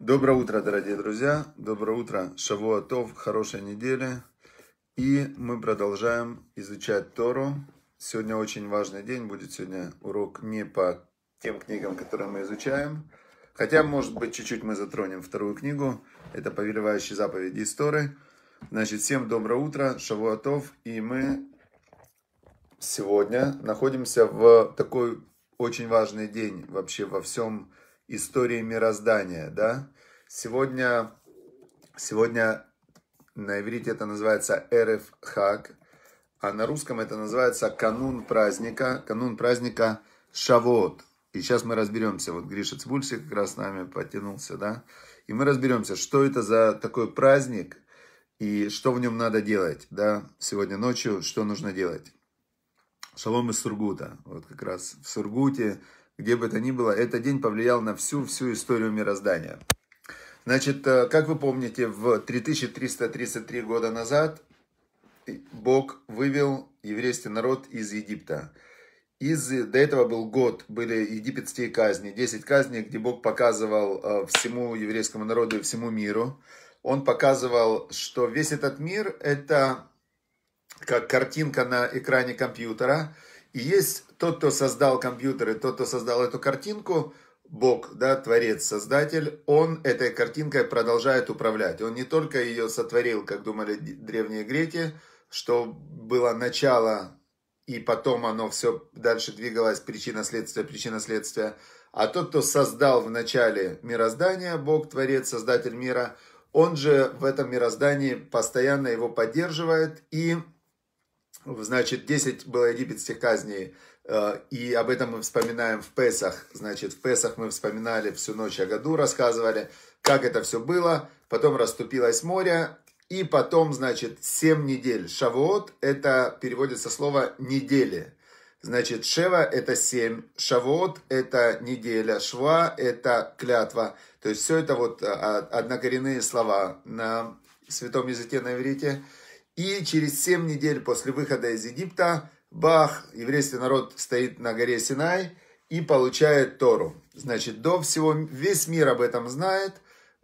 Доброе утро, дорогие друзья. Доброе утро. Шавуатов. хорошая неделя. И мы продолжаем изучать Тору. Сегодня очень важный день. Будет сегодня урок не по тем книгам, которые мы изучаем. Хотя, может быть, чуть-чуть мы затронем вторую книгу. Это «Повелевающие заповеди истории. Значит, всем доброе утро, Шавуатов. И мы сегодня находимся в такой очень важный день вообще во всем истории мироздания, да. Сегодня, сегодня на иврите это называется Эреф Хак, а на русском это называется канун праздника, канун праздника Шавот. И сейчас мы разберемся, вот Гриша Цбульси как раз с нами потянулся, да, и мы разберемся, что это за такой праздник и что в нем надо делать, да, сегодня ночью, что нужно делать. Шалом из Сургута, вот как раз в Сургуте, где бы то ни было, этот день повлиял на всю-всю историю мироздания. Значит, э, как вы помните, в 3333 года назад Бог вывел еврейский народ из Египта. Из, до этого был год, были египетские казни, 10 казней, где Бог показывал э, всему еврейскому народу и всему миру. Он показывал, что весь этот мир – это как картинка на экране компьютера – и есть тот, кто создал компьютер, и тот, кто создал эту картинку, Бог, да, Творец, Создатель, Он этой картинкой продолжает управлять. Он не только ее сотворил, как думали древние греки, что было начало, и потом оно все дальше двигалось, причина следствия, причина следствия. А тот, кто создал в начале мироздания, Бог, Творец, Создатель мира, он же в этом мироздании постоянно его поддерживает и Значит, 10 было египетских казней, э, и об этом мы вспоминаем в Песах. Значит, в Песах мы вспоминали всю ночь о году, рассказывали, как это все было. Потом расступилось море, и потом, значит, 7 недель. Шавуот – это переводится слово «недели». Значит, Шева – это 7, Шавот – это неделя, Шва – это клятва. То есть все это вот э, однокоренные слова на святом языке на иврите – и через 7 недель после выхода из Египта, бах, еврейский народ стоит на горе Синай и получает Тору. Значит, до всего, весь мир об этом знает.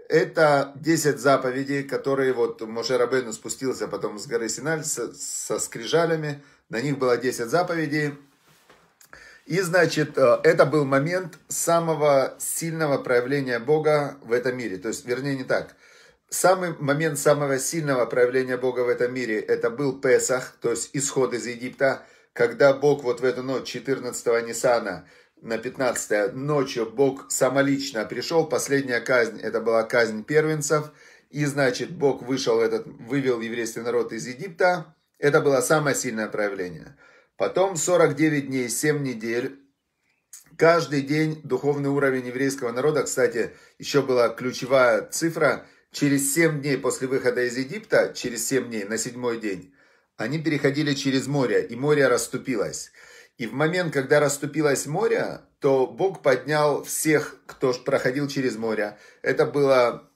Это 10 заповедей, которые вот Моше Рабену спустился потом с горы Синай со, со скрижалями. На них было 10 заповедей. И, значит, э, это был момент самого сильного проявления Бога в этом мире. То есть, вернее, не так самый момент самого сильного проявления Бога в этом мире, это был Песах, то есть исход из Египта, когда Бог вот в эту ночь 14 Нисана на 15 ночью Бог самолично пришел, последняя казнь, это была казнь первенцев, и значит Бог вышел этот, вывел еврейский народ из Египта, это было самое сильное проявление. Потом 49 дней, 7 недель, каждый день духовный уровень еврейского народа, кстати, еще была ключевая цифра – через 7 дней после выхода из Египта, через 7 дней, на седьмой день, они переходили через море, и море расступилось. И в момент, когда расступилось море, то Бог поднял всех, кто проходил через море. Это было...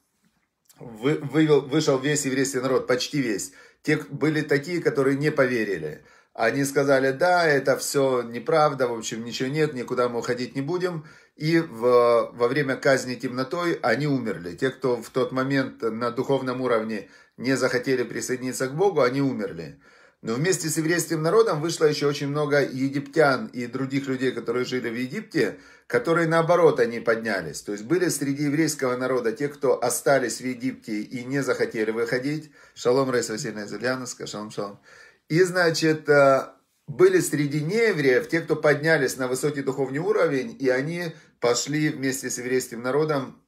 Вы, вывел, вышел весь еврейский народ, почти весь. Те были такие, которые не поверили. Они сказали, да, это все неправда, в общем, ничего нет, никуда мы уходить не будем. И в, во время казни темнотой они умерли. Те, кто в тот момент на духовном уровне не захотели присоединиться к Богу, они умерли. Но вместе с еврейским народом вышло еще очень много египтян и других людей, которые жили в Египте, которые наоборот они поднялись. То есть были среди еврейского народа те, кто остались в Египте и не захотели выходить. Шалом, Раиса Васильевна Зельяновская, шалом, шалом. И, значит, э, были среди неевреев те, кто поднялись на высокий духовный уровень, и они пошли вместе с еврейским народом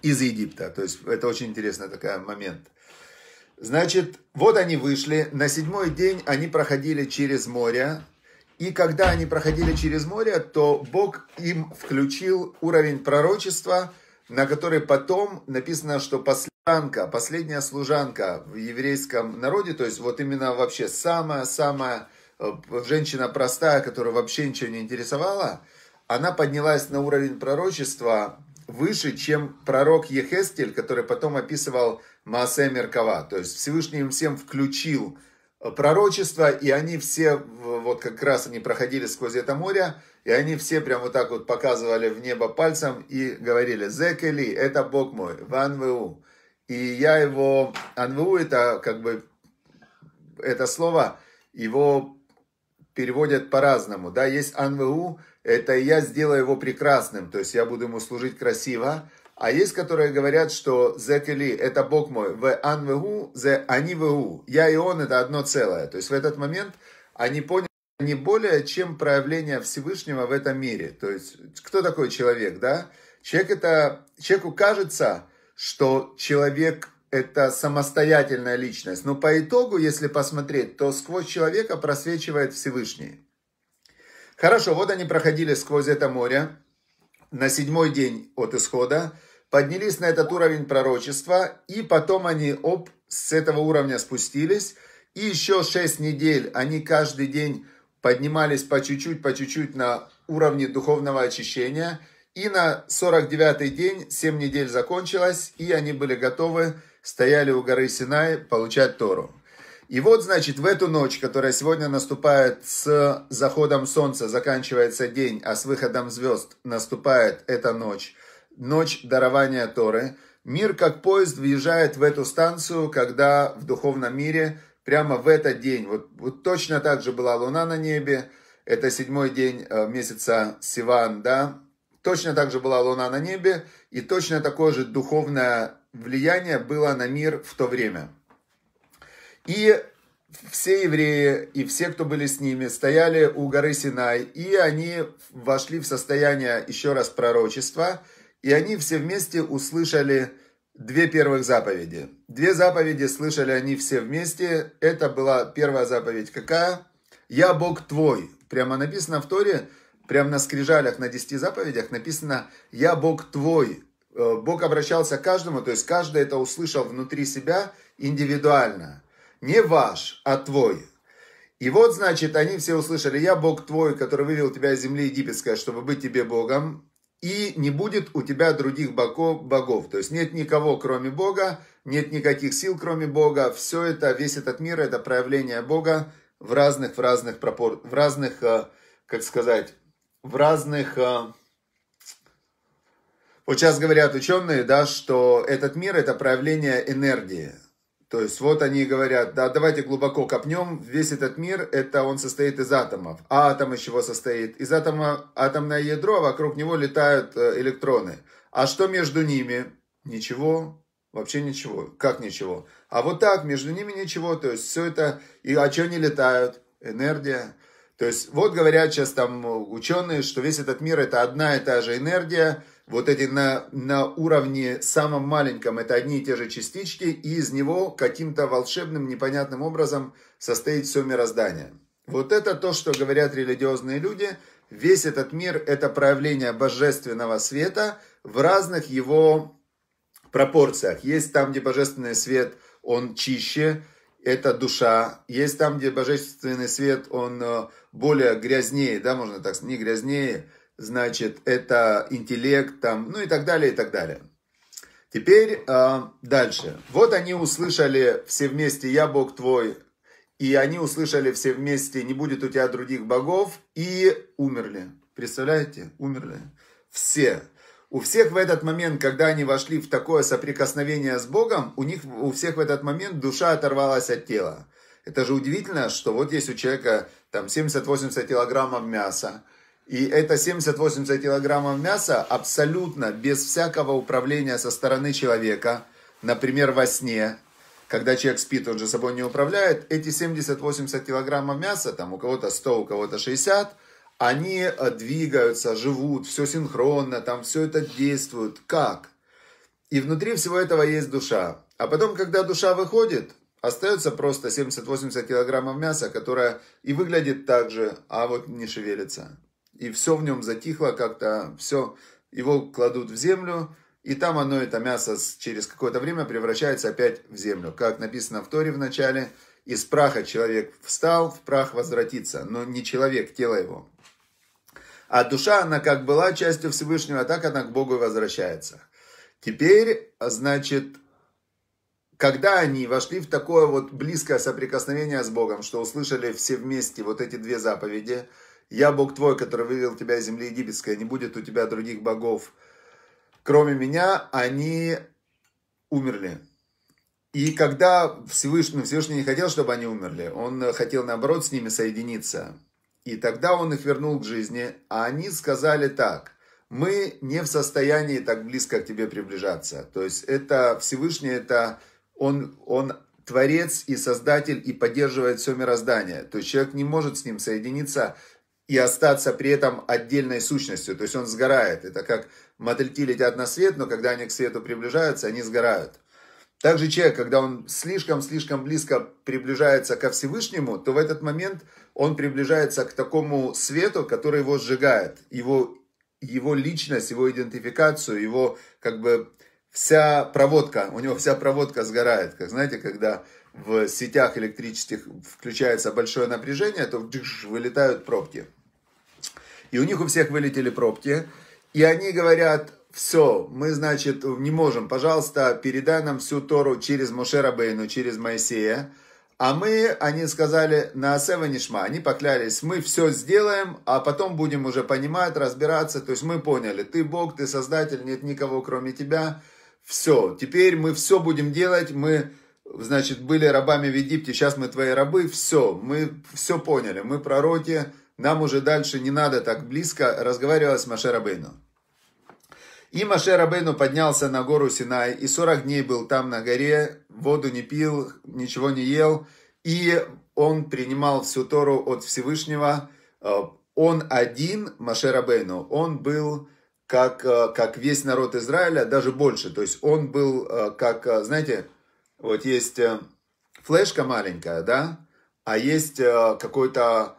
из Египта. То есть это очень интересный такой момент. Значит, вот они вышли, на седьмой день они проходили через море, и когда они проходили через море, то Бог им включил уровень пророчества, на который потом написано, что последний служанка, последняя служанка в еврейском народе, то есть вот именно вообще самая-самая э, женщина простая, которая вообще ничего не интересовала, она поднялась на уровень пророчества выше, чем пророк Ехестель, который потом описывал Маасе Меркава. То есть Всевышний им всем включил э, пророчество, и они все, вот как раз они проходили сквозь это море, и они все прям вот так вот показывали в небо пальцем и говорили, «Зекели, это Бог мой, ван вэу». И я его, анву это как бы, это слово, его переводят по-разному. Да, есть анву, это я сделаю его прекрасным, то есть я буду ему служить красиво. А есть, которые говорят, что зекели – это Бог мой, в анву, зе аниву, я и он – это одно целое. То есть в этот момент они поняли, не более чем проявление Всевышнего в этом мире. То есть, кто такой человек, да? Человек это, человеку кажется, что человек это самостоятельная личность. Но по итогу, если посмотреть, то сквозь человека просвечивает Всевышний. Хорошо, вот они проходили сквозь это море на седьмой день от исхода, поднялись на этот уровень пророчества, и потом они об, с этого уровня спустились, и еще шесть недель они каждый день поднимались по чуть-чуть, по чуть-чуть на уровне духовного очищения – и на 49-й день 7 недель закончилось, и они были готовы, стояли у горы Синай, получать Тору. И вот, значит, в эту ночь, которая сегодня наступает с заходом солнца, заканчивается день, а с выходом звезд наступает эта ночь, ночь дарования Торы, мир как поезд въезжает в эту станцию, когда в духовном мире прямо в этот день, вот, вот точно так же была луна на небе, это седьмой день э, месяца Сиван, да, Точно так же была луна на небе, и точно такое же духовное влияние было на мир в то время. И все евреи и все, кто были с ними, стояли у горы Синай, и они вошли в состояние еще раз пророчества, и они все вместе услышали две первых заповеди. Две заповеди слышали они все вместе. Это была первая заповедь какая? «Я Бог твой». Прямо написано в Торе – прямо на скрижалях, на десяти заповедях написано «Я Бог твой». Э, Бог обращался к каждому, то есть каждый это услышал внутри себя индивидуально. Не ваш, а твой. И вот, значит, они все услышали, я Бог твой, который вывел тебя из земли египетской, чтобы быть тебе Богом, и не будет у тебя других богов, богов. То есть нет никого, кроме Бога, нет никаких сил, кроме Бога. Все это, весь этот мир, это проявление Бога в разных, в разных пропор, в разных, э, как сказать, в разных... Э, вот сейчас говорят ученые, да, что этот мир – это проявление энергии. То есть вот они говорят, да, давайте глубоко копнем, весь этот мир, это он состоит из атомов. А атом из чего состоит? Из атома атомное ядро, а вокруг него летают э, электроны. А что между ними? Ничего, вообще ничего. Как ничего? А вот так, между ними ничего. То есть все это, и о чем они летают? Энергия. То есть вот говорят сейчас там ученые, что весь этот мир это одна и та же энергия, вот эти на, на уровне самом маленьком это одни и те же частички, и из него каким-то волшебным, непонятным образом состоит все мироздание. Вот это то, что говорят религиозные люди. Весь этот мир – это проявление божественного света в разных его пропорциях. Есть там, где божественный свет, он чище, это душа. Есть там, где божественный свет, он э, более грязнее, да, можно так сказать, не грязнее, значит, это интеллект там, ну и так далее, и так далее. Теперь э, дальше. Вот они услышали все вместе «Я Бог твой», и они услышали все вместе «Не будет у тебя других богов», и умерли. Представляете? Умерли. Все у всех в этот момент, когда они вошли в такое соприкосновение с Богом, у них у всех в этот момент душа оторвалась от тела. Это же удивительно, что вот есть у человека там 70-80 килограммов мяса, и это 70-80 килограммов мяса абсолютно без всякого управления со стороны человека, например, во сне, когда человек спит, он же собой не управляет, эти 70-80 килограммов мяса, там у кого-то 100, у кого-то 60, они э, двигаются, живут, все синхронно, там все это действует. Как? И внутри всего этого есть душа. А потом, когда душа выходит, остается просто 70-80 килограммов мяса, которое и выглядит так же, а вот не шевелится. И все в нем затихло как-то, все, его кладут в землю, и там оно, это мясо, через какое-то время превращается опять в землю. Как написано в Торе в начале, из праха человек встал, в прах возвратится, но не человек, тело его. А душа, она как была частью Всевышнего, так она к Богу и возвращается. Теперь, значит, когда они вошли в такое вот близкое соприкосновение с Богом, что услышали все вместе вот эти две заповеди, «Я Бог твой, который вывел тебя из земли египетской, не будет у тебя других богов, кроме меня», они умерли. И когда Всевышний, Всевышний не хотел, чтобы они умерли, он хотел, наоборот, с ними соединиться – и тогда он их вернул к жизни, а они сказали так, мы не в состоянии так близко к тебе приближаться. То есть это Всевышний, это он, он творец и создатель и поддерживает все мироздание. То есть человек не может с ним соединиться и остаться при этом отдельной сущностью. То есть он сгорает. Это как мотыльки летят на свет, но когда они к свету приближаются, они сгорают. Также человек, когда он слишком-слишком близко приближается ко Всевышнему, то в этот момент он приближается к такому свету, который его сжигает, его, его личность, его идентификацию, его как бы вся проводка, у него вся проводка сгорает. Как знаете, когда в сетях электрических включается большое напряжение, то вылетают пробки. И у них у всех вылетели пробки. И они говорят, все, мы, значит, не можем, пожалуйста, передай нам всю Тору через Мошера Бейну, через Моисея. А мы, они сказали, на Севанишма, они поклялись, мы все сделаем, а потом будем уже понимать, разбираться. То есть мы поняли, ты Бог, ты Создатель, нет никого кроме тебя. Все, теперь мы все будем делать, мы, значит, были рабами в Египте, сейчас мы твои рабы, все, мы все поняли, мы пророки, нам уже дальше не надо так близко разговаривать с Машерабейном. И Маше Рабейну поднялся на гору Синай, и 40 дней был там на горе, воду не пил, ничего не ел, и он принимал всю Тору от Всевышнего. Э, он один, Маше Рабейну, он был как, э, как весь народ Израиля, даже больше. То есть он был э, как, знаете, вот есть флешка маленькая, да, а есть какой-то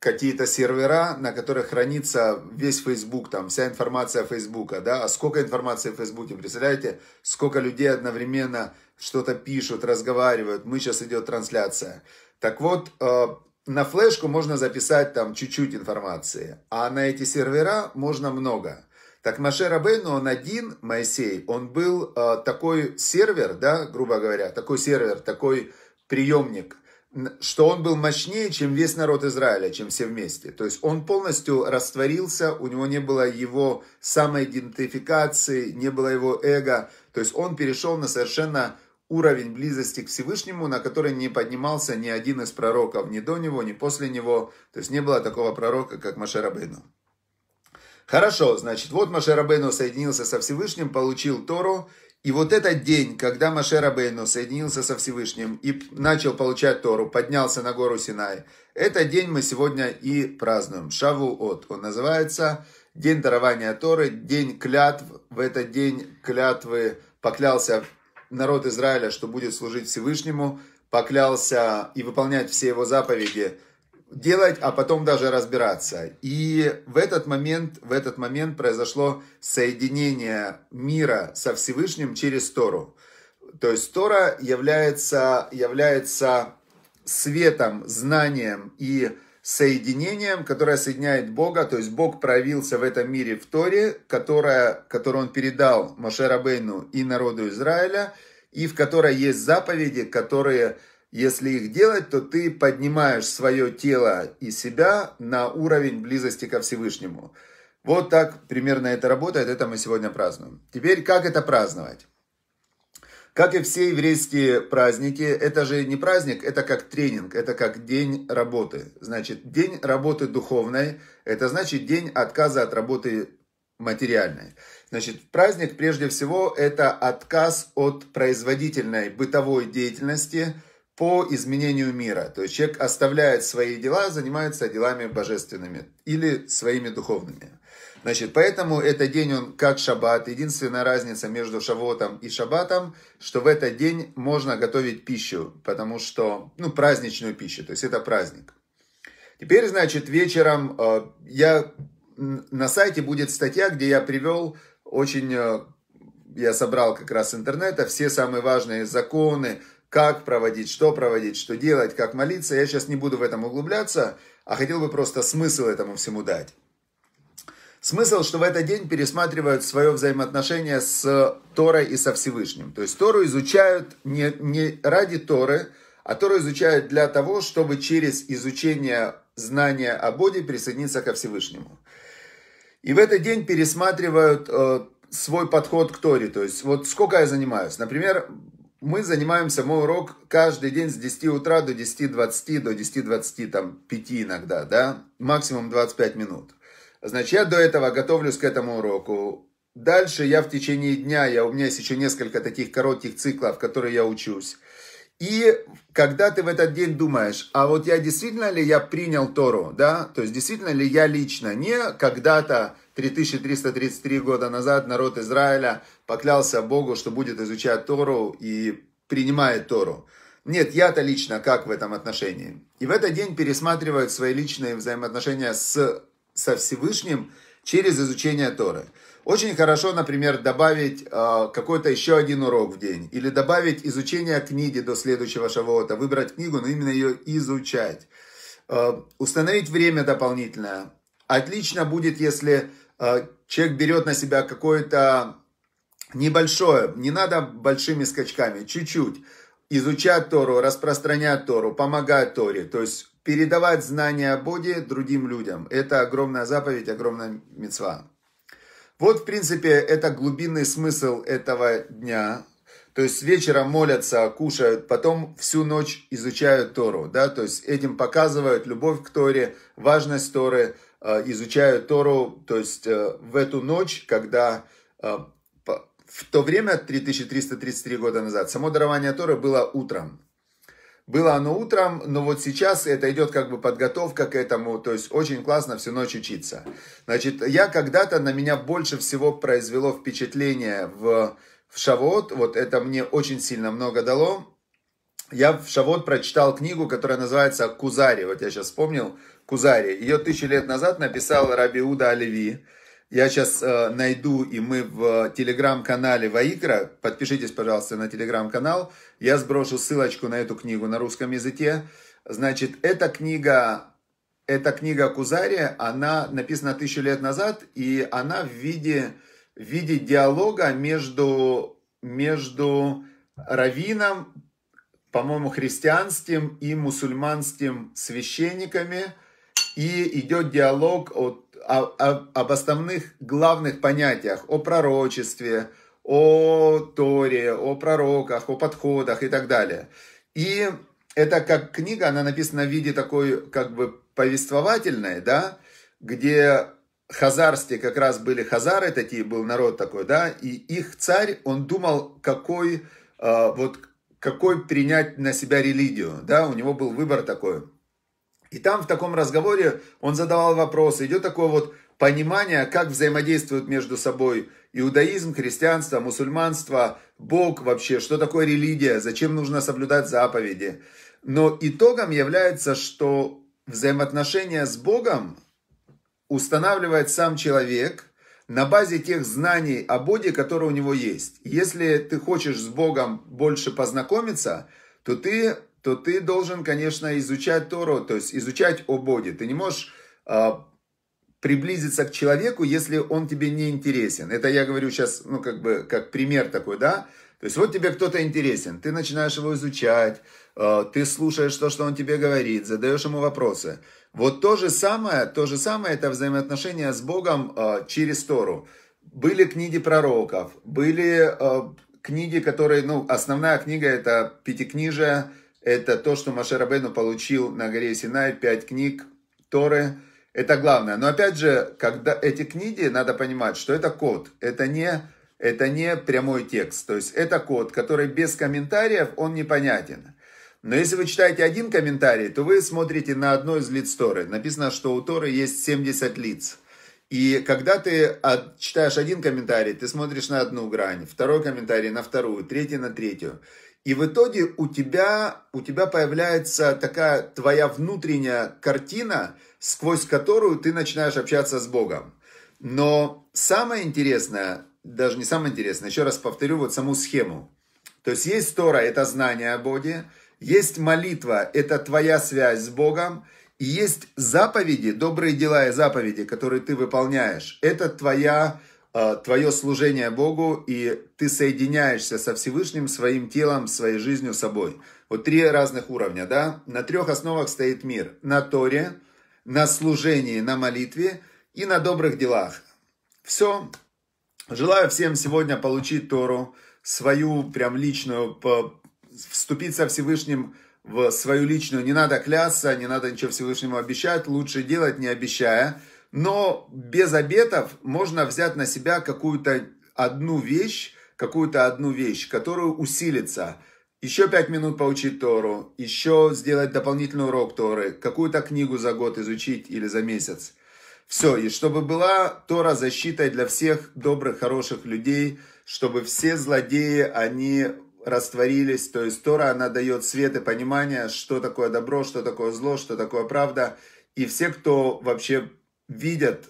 какие-то сервера, на которых хранится весь Facebook, там вся информация Фейсбука, да, а сколько информации в Фейсбуке, представляете, сколько людей одновременно что-то пишут, разговаривают, мы сейчас идет трансляция. Так вот, э, на флешку можно записать там чуть-чуть информации, а на эти сервера можно много. Так Маше Рабейну, он один, Моисей, он был э, такой сервер, да, грубо говоря, такой сервер, такой приемник, что он был мощнее, чем весь народ Израиля, чем все вместе. То есть он полностью растворился, у него не было его самоидентификации, не было его эго. То есть он перешел на совершенно уровень близости к Всевышнему, на который не поднимался ни один из пророков, ни до него, ни после него. То есть не было такого пророка, как Машарабейну. Хорошо, значит, вот Машарабейну соединился со Всевышним, получил Тору, и вот этот день, когда Маше Рабейну соединился со Всевышним и начал получать Тору, поднялся на гору Синай, этот день мы сегодня и празднуем. Шавуот. Он называется День дарования Торы, День клятв. В этот день клятвы поклялся народ Израиля, что будет служить Всевышнему, поклялся и выполнять все его заповеди – делать, а потом даже разбираться. И в этот момент, в этот момент произошло соединение мира со Всевышним через Тору. То есть Тора является, является светом, знанием и соединением, которое соединяет Бога, то есть Бог проявился в этом мире в Торе, которая, которую Он передал Мошерабейну и народу Израиля, и в которой есть заповеди, которые если их делать, то ты поднимаешь свое тело и себя на уровень близости ко Всевышнему. Вот так примерно это работает, это мы сегодня празднуем. Теперь, как это праздновать? Как и все еврейские праздники, это же не праздник, это как тренинг, это как день работы. Значит, день работы духовной, это значит день отказа от работы материальной. Значит, праздник прежде всего это отказ от производительной бытовой деятельности – по изменению мира. То есть человек оставляет свои дела, занимается делами божественными или своими духовными. Значит, поэтому этот день, он как шаббат. Единственная разница между шавотом и шаббатом, что в этот день можно готовить пищу, потому что, ну, праздничную пищу, то есть это праздник. Теперь, значит, вечером э, я на сайте будет статья, где я привел очень, э, я собрал как раз с интернета все самые важные законы, как проводить, что проводить, что делать, как молиться. Я сейчас не буду в этом углубляться, а хотел бы просто смысл этому всему дать. Смысл, что в этот день пересматривают свое взаимоотношение с Торой и со Всевышним. То есть Тору изучают не, не ради Торы, а Тору изучают для того, чтобы через изучение знания о Боге присоединиться ко Всевышнему. И в этот день пересматривают э, свой подход к Торе. То есть вот сколько я занимаюсь. Например, мы занимаемся, мой урок каждый день с 10 утра до 10.20, до 10.20, там, 5 иногда, да, максимум 25 минут. Значит, я до этого готовлюсь к этому уроку. Дальше я в течение дня, я, у меня есть еще несколько таких коротких циклов, которые я учусь. И когда ты в этот день думаешь, а вот я действительно ли я принял Тору, да, то есть действительно ли я лично, не когда-то 3333 года назад народ Израиля поклялся Богу, что будет изучать Тору и принимает Тору. Нет, я-то лично как в этом отношении. И в этот день пересматривают свои личные взаимоотношения с, со Всевышним через изучение Торы. Очень хорошо, например, добавить э, какой-то еще один урок в день. Или добавить изучение книги до следующего шавота. Выбрать книгу, но именно ее изучать. Э, установить время дополнительное. Отлично будет, если а, человек берет на себя какое-то небольшое, не надо большими скачками, чуть-чуть, изучать Тору, распространять Тору, помогать Торе, то есть передавать знания о Боге другим людям. Это огромная заповедь, огромная мецва. Вот, в принципе, это глубинный смысл этого дня. То есть вечером молятся, кушают, потом всю ночь изучают Тору. Да? То есть этим показывают любовь к Торе, важность Торы – Э, изучают Тору, то есть э, в эту ночь, когда э, в то время, 3333 года назад, само дарование Торы было утром. Было оно утром, но вот сейчас это идет как бы подготовка к этому, то есть очень классно всю ночь учиться. Значит, я когда-то, на меня больше всего произвело впечатление в, в Шавот, вот это мне очень сильно много дало, я в Шавот прочитал книгу, которая называется «Кузари». Вот я сейчас вспомнил Кузари. Ее тысячи лет назад написал Рабиуда Оливи. Я сейчас э, найду, и мы в телеграм-канале Ваикра, подпишитесь, пожалуйста, на телеграм-канал, я сброшу ссылочку на эту книгу на русском языке. Значит, эта книга, эта книга Кузари, она написана тысячу лет назад, и она в виде, в виде диалога между, между раввином, по-моему, христианским и мусульманским священниками, и идет диалог от, о, о, об основных главных понятиях, о пророчестве, о Торе, о пророках, о подходах и так далее. И это как книга, она написана в виде такой как бы повествовательной, да, где хазарские как раз были хазары, такие был народ такой, да, и их царь, он думал, какой, э, вот какой принять на себя религию, да, у него был выбор такой. И там в таком разговоре он задавал вопросы, идет такое вот понимание, как взаимодействуют между собой иудаизм, христианство, мусульманство, Бог вообще, что такое религия, зачем нужно соблюдать заповеди. Но итогом является, что взаимоотношения с Богом устанавливает сам человек – на базе тех знаний о Боге, которые у него есть. Если ты хочешь с Богом больше познакомиться, то ты, то ты должен, конечно, изучать Тору, то есть изучать о Боге. Ты не можешь а, приблизиться к человеку, если он тебе не интересен. Это я говорю сейчас, ну, как бы, как пример такой, да? То есть вот тебе кто-то интересен, ты начинаешь его изучать, э, ты слушаешь то, что он тебе говорит, задаешь ему вопросы – вот то же самое, то же самое это взаимоотношения с Богом э, через Тору. Были книги пророков, были э, книги, которые, ну, основная книга это Пятикнижие, это то, что Машерабейну получил на горе Синай, пять книг Торы, это главное. Но опять же, когда эти книги, надо понимать, что это код, это не, это не прямой текст, то есть это код, который без комментариев, он непонятен. Но если вы читаете один комментарий, то вы смотрите на одно из лиц Торы. Написано, что у Торы есть 70 лиц. И когда ты читаешь один комментарий, ты смотришь на одну грань, второй комментарий на вторую, третий на третью. И в итоге у тебя, у тебя появляется такая твоя внутренняя картина, сквозь которую ты начинаешь общаться с Богом. Но самое интересное, даже не самое интересное, еще раз повторю вот саму схему. То есть есть Тора, это знание о Боге, есть молитва, это твоя связь с Богом. И есть заповеди, добрые дела и заповеди, которые ты выполняешь. Это твоя, э, твое служение Богу, и ты соединяешься со Всевышним, своим телом, своей жизнью, собой. Вот три разных уровня, да? На трех основах стоит мир. На Торе, на служении, на молитве и на добрых делах. Все. Желаю всем сегодня получить Тору, свою прям личную, вступить со Всевышним в свою личную, не надо клясться, не надо ничего Всевышнему обещать, лучше делать, не обещая. Но без обетов можно взять на себя какую-то одну вещь, какую-то одну вещь, которую усилится. Еще пять минут поучить Тору, еще сделать дополнительный урок Торы, какую-то книгу за год изучить или за месяц. Все, и чтобы была Тора защитой для всех добрых, хороших людей, чтобы все злодеи, они растворились. То есть Тора, она дает свет и понимание, что такое добро, что такое зло, что такое правда. И все, кто вообще видят,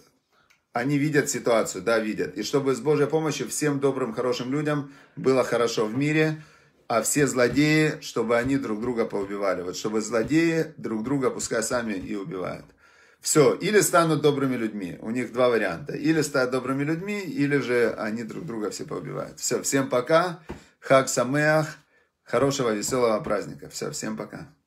они видят ситуацию, да, видят. И чтобы с Божьей помощью всем добрым, хорошим людям было хорошо в мире, а все злодеи, чтобы они друг друга поубивали. Вот чтобы злодеи друг друга пускай сами и убивают. Все, или станут добрыми людьми. У них два варианта. Или станут добрыми людьми, или же они друг друга все поубивают. Все, всем пока. Хак Самеах. Хорошего, веселого праздника. Все, всем пока.